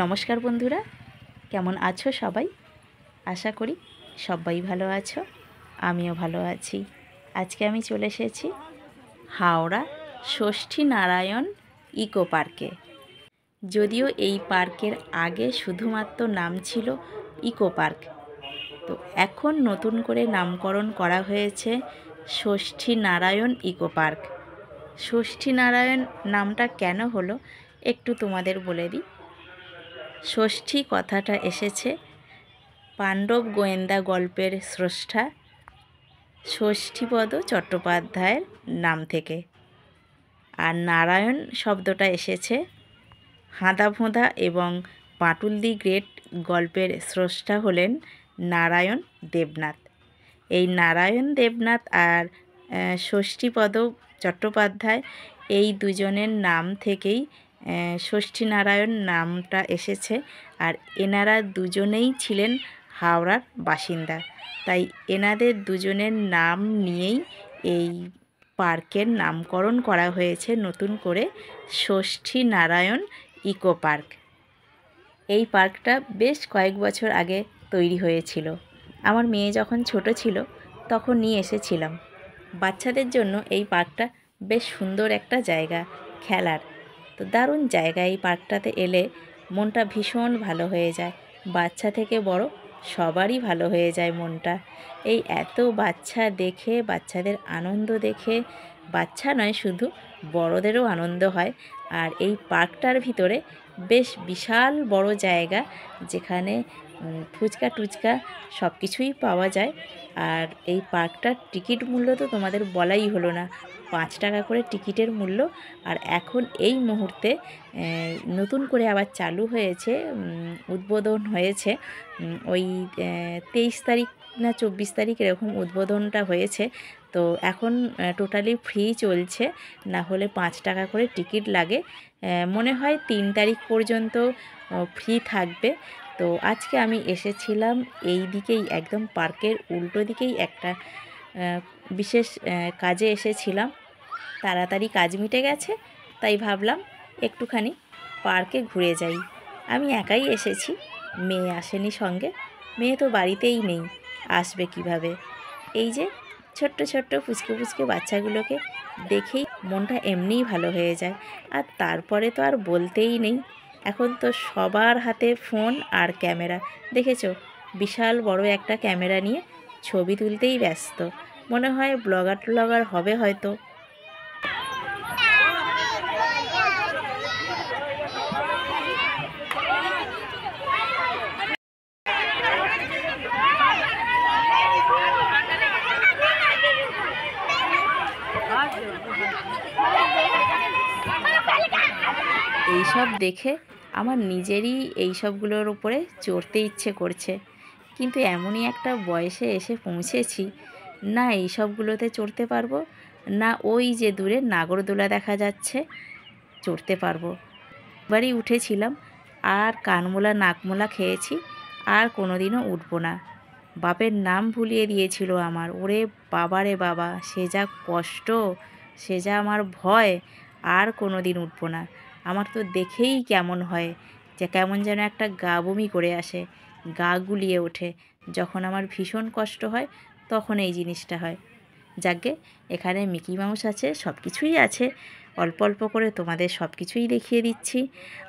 নমস্কার বন্ধুরা কেমন আছো সবাই আশা করি সবাই ভালো আছো আমিও ভালো আছি আজকে আমি চলে এসেছি হাওড়া ষষ্ঠী নারায়ণ ইকো পার্কে যদিও এই পার্কের আগে শুধুমাত্র নাম ছিল ইকো পার্ক তো এখন নতুন করে নামকরণ করা হয়েছে ষষ্ঠী নারায়ণ ইকো পার্ক ষষ্ঠী নারায়ণ নামটা কেন হলো একটু তোমাদের বলে দিই ষষ্ঠী কথাটা এসেছে পাণ্ডব গোয়েন্দা গল্পের স্রষ্টা ষষ্ঠীপদ চট্টোপাধ্যায়ের নাম থেকে আর নারায়ণ শব্দটা এসেছে হাঁদাভোঁদা এবং পাটুলদি গ্রেট গল্পের স্রষ্টা হলেন নারায়ণ দেবনাথ এই নারায়ণ দেবনাথ আর ষষ্ঠীপদ চট্টোপাধ্যায় এই দুজনের নাম থেকেই ষষ্ঠী নারায়ণ নামটা এসেছে আর এনারা দুজনেই ছিলেন হাওড়ার বাসিন্দা তাই এনাদের দুজনের নাম নিয়েই এই পার্কের নামকরণ করা হয়েছে নতুন করে ষষ্ঠী নারায়ণ ইকো পার্ক এই পার্কটা বেশ কয়েক বছর আগে তৈরি হয়েছিল আমার মেয়ে যখন ছোট ছিল তখন নিয়ে এসেছিলাম বাচ্চাদের জন্য এই পার্কটা বেশ সুন্দর একটা জায়গা খেলার তো দারুণ জায়গা এই পার্কটাতে এলে মনটা ভীষণ ভালো হয়ে যায় বাচ্চা থেকে বড় সবারই ভালো হয়ে যায় মনটা এই এত বাচ্চা দেখে বাচ্চাদের আনন্দ দেখে বাচ্চা নয় শুধু বড়দেরও আনন্দ হয় আর এই পার্কটার ভিতরে বেশ বিশাল বড় জায়গা যেখানে ফুচকা টুচকা সব কিছুই পাওয়া যায় আর এই পার্কটার টিকিট মূল্য তো তোমাদের বলাই হলো না পাঁচ টাকা করে টিকিটের মূল্য আর এখন এই মুহূর্তে নতুন করে আবার চালু হয়েছে উদ্বোধন হয়েছে ওই তেইশ তারিখ না চব্বিশ তারিখ এরকম উদ্বোধনটা হয়েছে তো এখন টোটালি ফ্রি চলছে না হলে পাঁচ টাকা করে টিকিট লাগে মনে হয় তিন তারিখ পর্যন্ত ফ্রি থাকবে তো আজকে আমি এসেছিলাম এই দিকেই একদম পার্কের উল্টো দিকেই একটা বিশেষ কাজে এসেছিলাম তাড়াতাড়ি কাজ মিটে গেছে তাই ভাবলাম একটুখানি পার্কে ঘুরে যাই আমি একাই এসেছি মেয়ে আসেনি সঙ্গে মেয়ে তো বাড়িতেই নেই আসবে কিভাবে এই যে ছোট্ট ছোট্ট ফুচকে ফুচকে বাচ্চাগুলোকে দেখেই মনটা এমনিই ভালো হয়ে যায় আর তারপরে তো আর বলতেই নেই এখন তো সবার হাতে ফোন আর ক্যামেরা দেখেছো বিশাল বড় একটা ক্যামেরা নিয়ে ছবি তুলতেই ব্যস্ত মনে হয় ব্লগার ট্লগার হবে হয়তো এইসব দেখে আমার নিজেরই এইসবগুলোর উপরে চড়তে ইচ্ছে করছে কিন্তু এমনই একটা বয়সে এসে পৌঁছেছি না এই সবগুলোতে চড়তে পারবো না ওই যে দূরে নাগরদোলা দেখা যাচ্ছে চড়তে পারবো এবারই উঠেছিলাম আর কানমোলা নাকমোলা খেয়েছি আর কোনো দিনও উঠব না বাপের নাম ভুলিয়ে দিয়েছিল আমার ওরে বাবারে বাবা সে যা কষ্ট সে যা আমার ভয় আর কোনো দিন উঠব না আমার তো দেখেই কেমন হয় যে কেমন যেন একটা গা বমি করে আসে গা গুলিয়ে ওঠে যখন আমার ভীষণ কষ্ট হয় তখন এই জিনিসটা হয় যাকে এখানে মিকি মাউস আছে সব কিছুই আছে অল্প অল্প করে তোমাদের সব কিছুই দেখিয়ে দিচ্ছি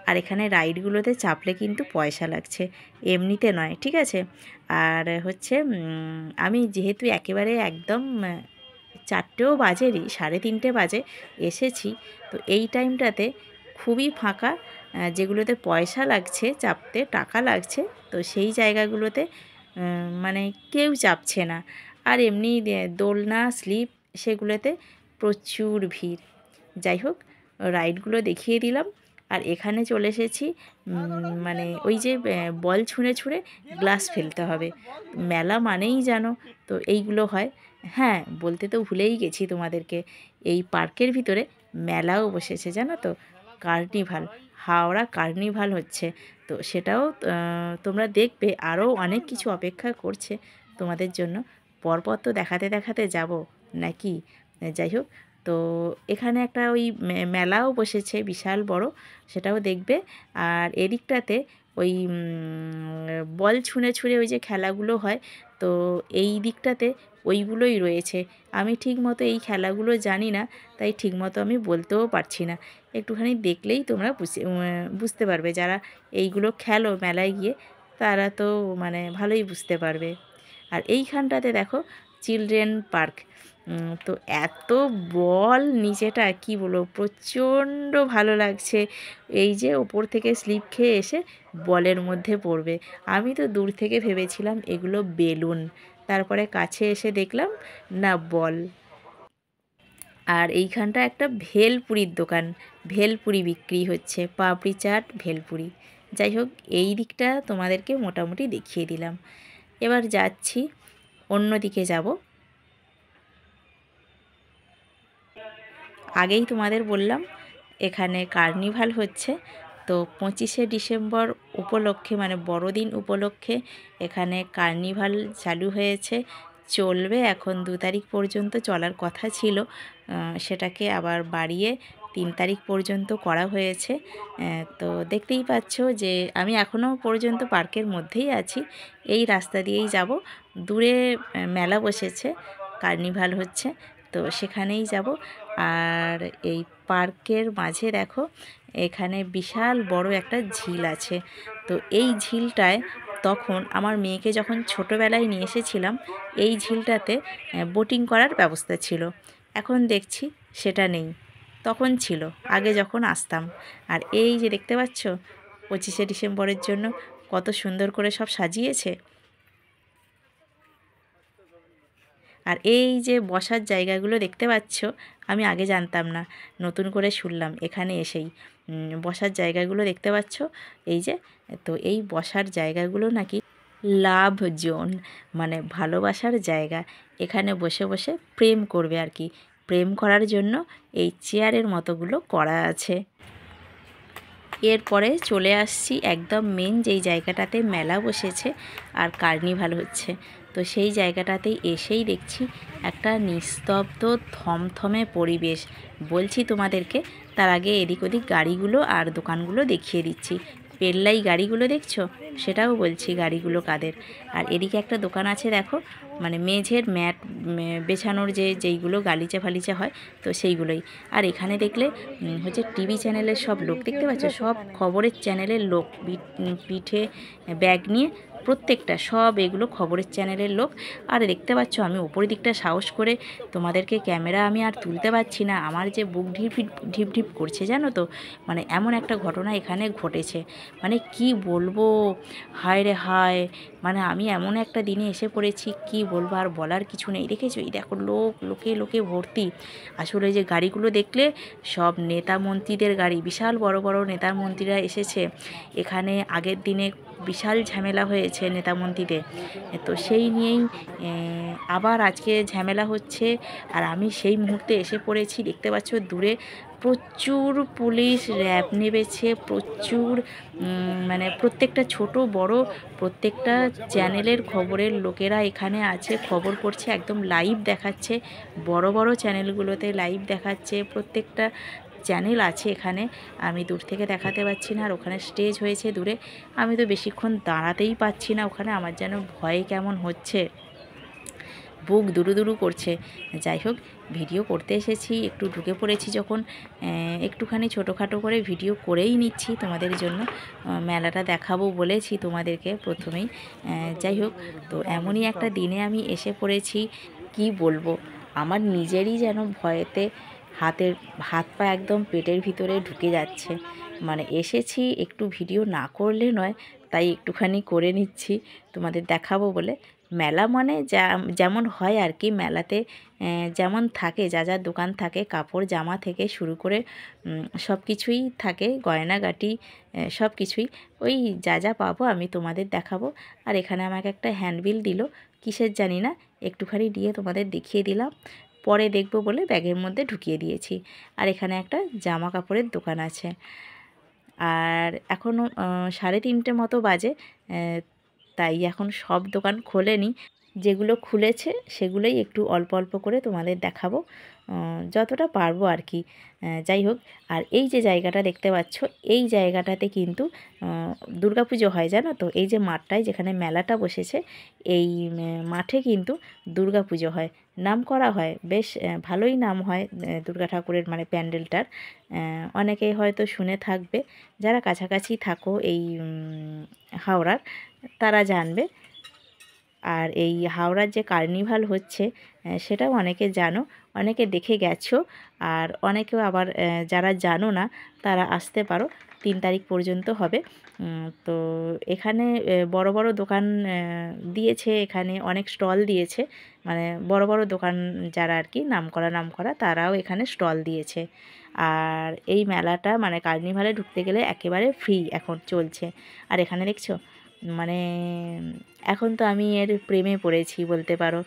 আর এখানে রাইডগুলোতে চাপলে কিন্তু পয়সা লাগছে এমনিতে নয় ঠিক আছে আর হচ্ছে আমি যেহেতু একেবারে একদম চারটেও বাজেরই সাড়ে তিনটে বাজে এসেছি তো এই টাইমটাতে খুবই ফাঁকা যেগুলোতে পয়সা লাগছে চাপতে টাকা লাগছে তো সেই জায়গাগুলোতে মানে কেউ চাপছে না আর এমনি দোলনা স্লিপ সেগুলোতে প্রচুর ভিড় যাই হোক রাইডগুলো দেখিয়ে দিলাম আর এখানে চলে এসেছি মানে ওই যে বল ছুঁড়ে ছুঁড়ে গ্লাস ফেলতে হবে মেলা মানেই জানো তো এইগুলো হয় হ্যাঁ বলতে তো ভুলেই গেছি তোমাদেরকে এই পার্কের ভিতরে মেলাও বসেছে জানো তো কার্নিভাল হাওড়া কার্নিভাল হচ্ছে তো সেটাও তোমরা দেখবে আরও অনেক কিছু অপেক্ষা করছে তোমাদের জন্য পরপর তো দেখাতে দেখাতে যাব নাকি যাই হোক তো এখানে একটা ওই মেলাও বসেছে বিশাল বড় সেটাও দেখবে আর এদিকটাতে ওই বল ছুঁড়ে ছুঁড়ে ওই যে খেলাগুলো হয় তো এই দিকটাতে ওইগুলোই রয়েছে আমি ঠিকমতো এই খেলাগুলো জানি না তাই ঠিকমতো আমি বলতেও পারছি না একটুখানি দেখলেই তোমরা বুঝতে পারবে যারা এইগুলো খেলো মেলায় গিয়ে তারা তো মানে ভালোই বুঝতে পারবে আর এইখানটাতে দেখো চিলড্রেন পার্ক তো এত বল নিচেটা কি বলবো প্রচণ্ড ভালো লাগছে এই যে ওপর থেকে স্লিপ খেয়ে এসে বলের মধ্যে পড়বে আমি তো দূর থেকে ভেবেছিলাম এগুলো বেলুন তারপরে কাছে এসে দেখলাম না বল আর এইখানটা একটা ভেলপুরির দোকান ভেলপুরি বিক্রি হচ্ছে পাপড়ি চাট ভেলপুরি যাই হোক এই দিকটা তোমাদেরকে মোটামুটি দেখিয়ে দিলাম এবার যাচ্ছি অন্য দিকে যাবো আগেই তোমাদের বললাম এখানে কার্নিভাল হচ্ছে তো পঁচিশে ডিসেম্বর উপলক্ষে মানে বড়দিন উপলক্ষে এখানে কার্নিভাল চালু হয়েছে চলবে এখন দু তারিখ পর্যন্ত চলার কথা ছিল সেটাকে আবার বাড়িয়ে তিন তারিখ পর্যন্ত করা হয়েছে তো দেখতেই পাচ্ছ যে আমি এখনও পর্যন্ত পার্কের মধ্যেই আছি এই রাস্তা দিয়েই যাব দূরে মেলা বসেছে কার্নিভাল হচ্ছে তো সেখানেই যাব আর এই পার্কের মাঝে দেখো এখানে বিশাল বড় একটা ঝিল আছে তো এই ঝিলটায় তখন আমার মেয়েকে যখন ছোটোবেলায় নিয়ে এসেছিলাম এই ঝিলটাতে বোটিং করার ব্যবস্থা ছিল এখন দেখছি সেটা নেই তখন ছিল আগে যখন আসতাম আর এই যে দেখতে পাচ্ছ পঁচিশে ডিসেম্বরের জন্য কত সুন্দর করে সব সাজিয়েছে আর এই যে বসার জায়গাগুলো দেখতে পাচ্ছ আমি আগে জানতাম না নতুন করে শুনলাম এখানে এসেই বসার জায়গাগুলো দেখতে পাচ্ছ এই যে তো এই বসার জায়গাগুলো নাকি লাভ জোন মানে ভালোবাসার জায়গা এখানে বসে বসে প্রেম করবে আর কি প্রেম করার জন্য এই চেয়ারের মতোগুলো করা আছে এরপরে চলে আসছি একদম মেন যেই জায়গাটাতে মেলা বসেছে আর কার্নিভাল হচ্ছে তো সেই জায়গাটাতে এসেই দেখছি একটা নিস্তব্ধ থমথমে পরিবেশ বলছি তোমাদেরকে তার আগে এদিক ওদিক গাড়িগুলো আর দোকানগুলো দেখিয়ে দিচ্ছি পেল্লাই গাড়িগুলো দেখছো সেটাও বলছি গাড়িগুলো কাদের আর এদিকে একটা দোকান আছে দেখো মানে মেঝের ম্যাট বেছানোর যে যেইগুলো গালিচা ফালিচা হয় তো সেইগুলোই আর এখানে দেখলে হচ্ছে টিভি চ্যানেলের সব লোক দেখতে পাচ্ছ সব খবরের চ্যানেলের লোক পিঠে ব্যাগ নিয়ে প্রত্যেকটা সব এগুলো খবরের চ্যানেলের লোক আর দেখতে পাচ্ছ আমি ওপর দিকটা সাহস করে তোমাদেরকে ক্যামেরা আমি আর তুলতে পারছি না আমার যে বুক ঢিপ ঢিপ ঢিপ করছে জানো তো মানে এমন একটা ঘটনা এখানে ঘটেছে মানে কি বলবো হায় রে হায় মানে আমি এমন একটা দিনে এসে পড়েছি কি বলবো আর বলার কিছু নেই দেখেছো এই দেখো লোক লোকে লোকে ভর্তি আসলে যে গাড়িগুলো দেখলে সব নেতা মন্ত্রীদের গাড়ি বিশাল বড় বড় নেতা মন্ত্রীরা এসেছে এখানে আগের দিনে বিশাল ঝামেলা হয়েছে নেতামন্ত্রীদের তো সেই নিয়েই আবার আজকে ঝামেলা হচ্ছে আর আমি সেই মুহূর্তে এসে পড়েছি দেখতে পাচ্ছ দূরে প্রচুর পুলিশ র্যাব নেবেছে প্রচুর মানে প্রত্যেকটা ছোট বড় প্রত্যেকটা চ্যানেলের খবরের লোকেরা এখানে আছে খবর করছে একদম লাইভ দেখাচ্ছে বড় বড় চ্যানেলগুলোতে লাইভ দেখাচ্ছে প্রত্যেকটা চ্যানেল আছে এখানে আমি দূর থেকে দেখাতে পারছি না আর ওখানে স্টেজ হয়েছে দূরে আমি তো বেশিক্ষণ দাঁড়াতেই পাচ্ছি না ওখানে আমার যেন ভয়ে কেমন হচ্ছে বুক দুরু দুরু করছে যাই হোক ভিডিও করতে এসেছি একটু ঢুকে পড়েছি যখন একটুখানি ছোটোখাটো করে ভিডিও করেই নিচ্ছি তোমাদের জন্য মেলাটা দেখাবো বলেছি তোমাদেরকে প্রথমেই যাই হোক তো এমনই একটা দিনে আমি এসে পড়েছি কি বলবো আমার নিজেরই যেন ভয়েতে হাতের হাত পা একদম পেটের ভিতরে ঢুকে যাচ্ছে মানে এসেছি একটু ভিডিও না করলে নয় তাই একটুখানি করে নিচ্ছি তোমাদের দেখাবো বলে মেলা মানে যা যেমন হয় আর কি মেলাতে যেমন থাকে যা যা দোকান থাকে কাপড় জামা থেকে শুরু করে সব কিছুই থাকে গয়নাগাটি সব কিছুই ওই যা যা পাবো আমি তোমাদের দেখাবো আর এখানে আমাকে একটা হ্যান্ডবিল দিল কিসের জানি না একটুখানি দিয়ে তোমাদের দেখিয়ে দিলাম পরে দেখব বলে ব্যাগের মধ্যে ঢুকিয়ে দিয়েছি আর এখানে একটা জামা কাপড়ের দোকান আছে আর এখনও সাড়ে তিনটে মতো বাজে তাই এখন সব দোকান খোলেনি যেগুলো খুলেছে সেগুলোই একটু অল্প অল্প করে তোমাদের দেখাবো যতটা পারবো আর কি যাই হোক আর এই যে জায়গাটা দেখতে পাচ্ছ এই জায়গাটাতে কিন্তু দুর্গাপুজো হয় জানো তো এই যে মাঠটায় যেখানে মেলাটা বসেছে এই মাঠে কিন্তু দুর্গাপুজো হয় নাম করা হয় বেশ ভালোই নাম হয় দুর্গা ঠাকুরের মানে প্যান্ডেলটার অনেকেই হয়তো শুনে থাকবে যারা কাছাকাছি থাকো এই হাওড়ার তারা জানবে আর এই হাওড়ার যে কার্নিভাল হচ্ছে সেটাও অনেকে জানো অনেকে দেখে গেছো আর অনেকেও আবার যারা জানো না তারা আসতে পারো তিন তারিখ পর্যন্ত হবে তো এখানে বড় বড় দোকান দিয়েছে এখানে অনেক স্টল দিয়েছে মানে বড় বড় দোকান যারা আর কি নাম করা নাম করা তারাও এখানে স্টল দিয়েছে আর এই মেলাটা মানে কার্নিভালে ঢুকতে গেলে একেবারে ফ্রি এখন চলছে আর এখানে দেখছো মানে এখন তো আমি এর প্রেমে পড়েছি বলতে পারো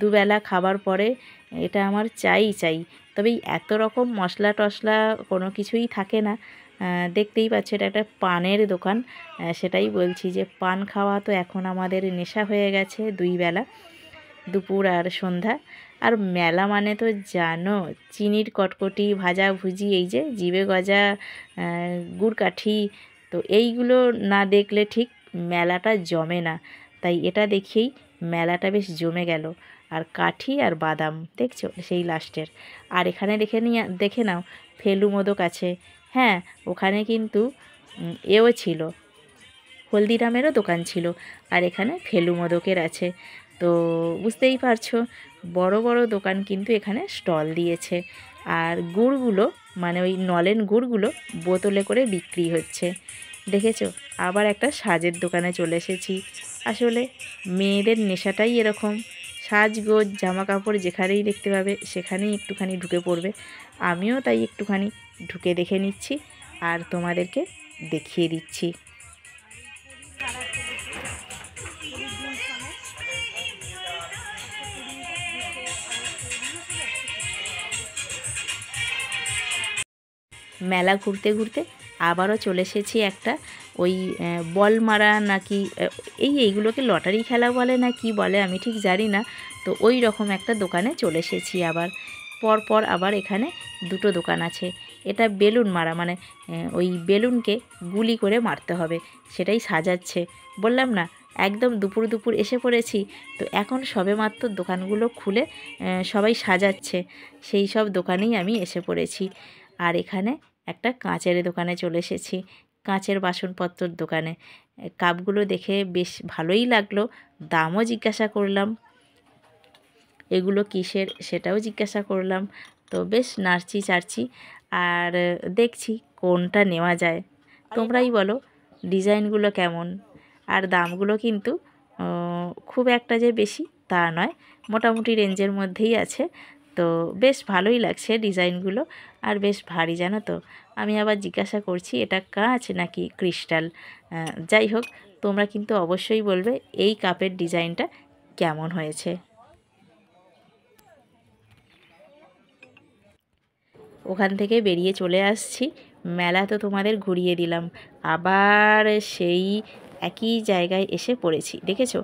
দুবেলা খাবার পরে এটা আমার চাই চাই তবে এত রকম মশলা টশলা কোনো কিছুই থাকে না দেখতেই পাচ্ছি এটা একটা পানের দোকান সেটাই বলছি যে পান খাওয়া তো এখন আমাদের নেশা হয়ে গেছে দুই বেলা দুপুর আর সন্ধ্যা আর মেলা মানে তো জানো চিনির কটকটি ভাজা ভুজি এই যে জিবে গজা গুড়কাঠি তো এইগুলো না দেখলে ঠিক মেলাটা জমে না তাই এটা দেখেই মেলাটা বেশ জমে গেল আর কাঠি আর বাদাম দেখছো সেই লাস্টের আর এখানে দেখে নিয়ে দেখে নাও ফেলু মোদক আছে হ্যাঁ ওখানে কিন্তু এও ছিল হলদিরামেরও দোকান ছিল আর এখানে ফেলু মোদকের আছে তো বুঝতেই পারছো বড় বড় দোকান কিন্তু এখানে স্টল দিয়েছে আর গুড়গুলো মানে ওই নলেন গুড়গুলো বোতলে করে বিক্রি হচ্ছে দেখেছো আবার একটা সাজের দোকানে চলে এসেছি আসলে মেয়েদের নেশাটাই এরকম সাজগোজ জামা কাপড় যেখানেই দেখতে পাবে সেখানেই একটুখানি ঢুকে পড়বে আমিও তাই একটুখানি ঢুকে দেখে নিচ্ছি আর তোমাদেরকে দেখিয়ে দিচ্ছি মেলা ঘুরতে ঘুরতে আবারও চলে এসেছি একটা ওই বল মারা নাকি এই এইগুলোকে লটারি খেলা বলে না কি বলে আমি ঠিক জানি না তো ওই রকম একটা দোকানে চলে এসেছি আবার পরপর আবার এখানে দুটো দোকান আছে এটা বেলুন মারা মানে ওই বেলুনকে গুলি করে মারতে হবে সেটাই সাজাচ্ছে বললাম না একদম দুপুর দুপুর এসে পড়েছি তো এখন সবেমাত্র দোকানগুলো খুলে সবাই সাজাচ্ছে সেই সব দোকানেই আমি এসে পড়েছি আর এখানে একটা কাঁচের দোকানে চলে এসেছি কাঁচের বাসনপত্রর দোকানে কাপগুলো দেখে বেশ ভালোই লাগলো দামও জিজ্ঞাসা করলাম এগুলো কিসের সেটাও জিজ্ঞাসা করলাম তো বেশ নাড়ছি চাড়ছি আর দেখছি কোনটা নেওয়া যায় তোমরাই বলো ডিজাইনগুলো কেমন আর দামগুলো কিন্তু খুব একটা যে বেশি তা নয় মোটামুটি রেঞ্জের মধ্যেই আছে তো বেশ ভালোই লাগছে ডিজাইনগুলো আর বেশ ভারী জানো তো আমি আবার জিজ্ঞাসা করছি এটা কাঁচ নাকি ক্রিস্টাল যাই হোক তোমরা কিন্তু অবশ্যই বলবে এই কাপের ডিজাইনটা কেমন হয়েছে ওখান থেকে বেরিয়ে চলে আসছি মেলা তো তোমাদের ঘুরিয়ে দিলাম আবার সেই একই জায়গায় এসে পড়েছি দেখেছো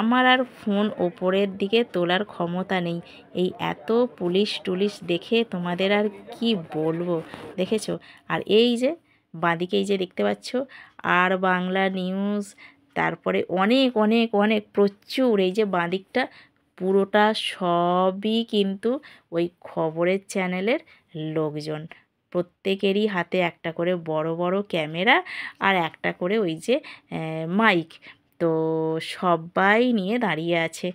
আমার আর ফোন ওপরের দিকে তোলার ক্ষমতা নেই এই এত পুলিশ টুলিশ দেখে তোমাদের আর কি বলবো দেখেছো আর এই যে বাঁদিকে এই যে দেখতে পাচ্ছ আর বাংলা নিউজ তারপরে অনেক অনেক অনেক প্রচুর এই যে বাঁদিকটা পুরোটা সবই কিন্তু ওই খবরের চ্যানেলের লোকজন প্রত্যেকেরই হাতে একটা করে বড় বড় ক্যামেরা আর একটা করে ওই যে মাইক তো সবাই নিয়ে দাঁড়িয়ে আছে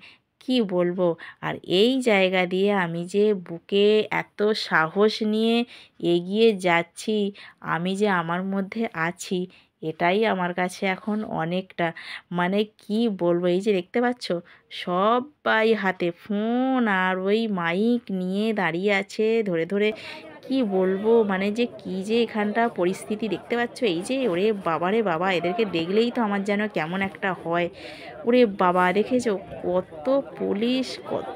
কি বলবো আর এই জায়গা দিয়ে আমি যে বুকে এত সাহস নিয়ে এগিয়ে যাচ্ছি আমি যে আমার মধ্যে আছি এটাই আমার কাছে এখন অনেকটা মানে কি বলবো এই যে দেখতে পাচ্ছ সবাই হাতে ফোন আর ওই মাইক নিয়ে দাঁড়িয়ে আছে ধরে ধরে কি বলবো মানে যে কি যে এখানটা পরিস্থিতি দেখতে পাচ্ছ এই যে ওরে বাবারে বাবা এদেরকে দেখলেই তো আমার যেন কেমন একটা হয় ওরে বাবা দেখেছো কত পুলিশ কত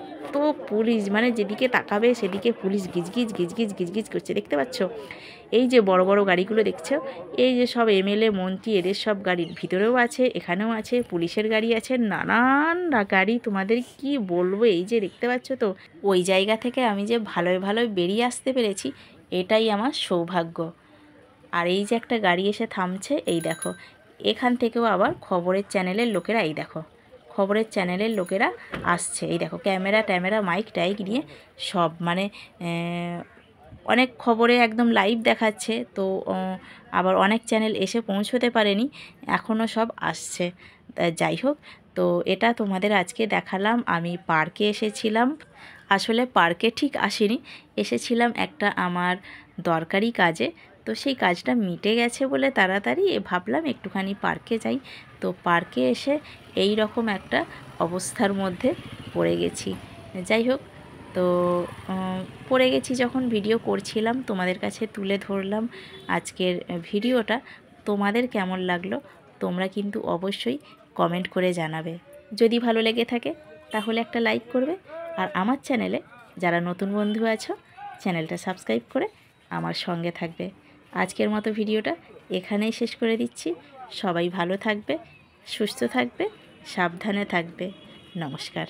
পুলিশ মানে যেদিকে তাকাবে সেদিকে পুলিশ গিজগিজ গিজগিজ গিজগিজ করছে দেখতে পাচ্ছ এই যে বড় বড় গাড়িগুলো দেখছো এই যে সব এমএলএ মন্ত্রী এদের সব গাড়ির ভিতরেও আছে এখানেও আছে পুলিশের গাড়ি আছে নানান গাড়ি তোমাদের কি বলবো এই যে দেখতে পাচ্ছ তো ওই জায়গা থেকে আমি যে ভালোই ভালোয় বেরিয়ে আসতে পেরেছি এটাই আমার সৌভাগ্য আর এই যে একটা গাড়ি এসে থামছে এই দেখো এখান থেকেও আবার খবরের চ্যানেলের লোকেরা এই দেখো খবরের চ্যানেলের লোকেরা আসছে এই দেখো ক্যামেরা ট্যামেরা মাইক টাইক নিয়ে সব মানে অনেক খবরে একদম লাইভ দেখাচ্ছে তো আবার অনেক চ্যানেল এসে পৌঁছতে পারেনি এখনও সব আসছে যাই হোক তো এটা তোমাদের আজকে দেখালাম আমি পার্কে এসেছিলাম আসলে পার্কে ঠিক আসিনি এসেছিলাম একটা আমার দরকারি কাজে তো সেই কাজটা মিটে গেছে বলে তাড়াতাড়ি ভাবলাম একটুখানি পার্কে যাই তো পার্কে এসে এই রকম একটা অবস্থার মধ্যে পড়ে গেছি যাই হোক তো পড়ে গেছি যখন ভিডিও করছিলাম তোমাদের কাছে তুলে ধরলাম আজকের ভিডিওটা তোমাদের কেমন লাগলো তোমরা কিন্তু অবশ্যই কমেন্ট করে জানাবে যদি ভালো লেগে থাকে তাহলে একটা লাইক করবে আর আমার চ্যানেলে যারা নতুন বন্ধু আছো চ্যানেলটা সাবস্ক্রাইব করে আমার সঙ্গে থাকবে আজকের মতো ভিডিওটা এখানেই শেষ করে দিচ্ছি সবাই ভালো থাকবে সুস্থ থাকবে সাবধানে থাকবে নমস্কার